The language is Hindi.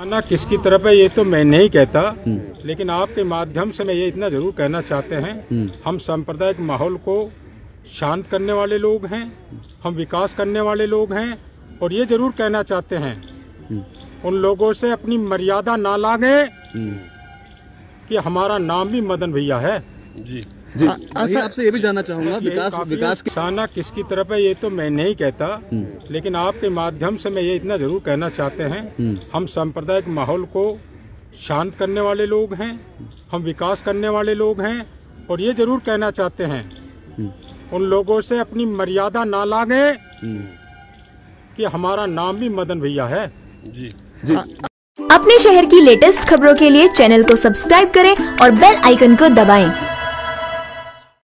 आना किसकी तरफ है ये तो मैं नहीं कहता हम्म। लेकिन आपके माध्यम से मैं ये इतना जरूर कहना चाहते हैं हम्म। हम सांप्रदायिक माहौल को शांत करने वाले लोग हैं हम विकास करने वाले लोग हैं और ये जरूर कहना चाहते हैं हम्म। उन लोगों से अपनी मर्यादा ना लागे कि हमारा नाम भी मदन भैया है जी जी आपसे ये भी जानना चाहूंगा विकास विकास निशाना किसकी तरफ है ये तो मैं नहीं कहता हम्म। लेकिन आपके माध्यम से मैं ये इतना जरूर कहना चाहते हैं हम्म। हम सांप्रदायिक माहौल को शांत करने वाले लोग हैं हम विकास करने वाले लोग हैं और ये जरूर कहना चाहते हैं हम्म। उन लोगों से अपनी मर्यादा ना लागे कि हमारा नाम भी मदन भैया है जी जी अपने शहर की लेटेस्ट खबरों के लिए चैनल को सब्सक्राइब करें और बेल आइकन को दबाएं।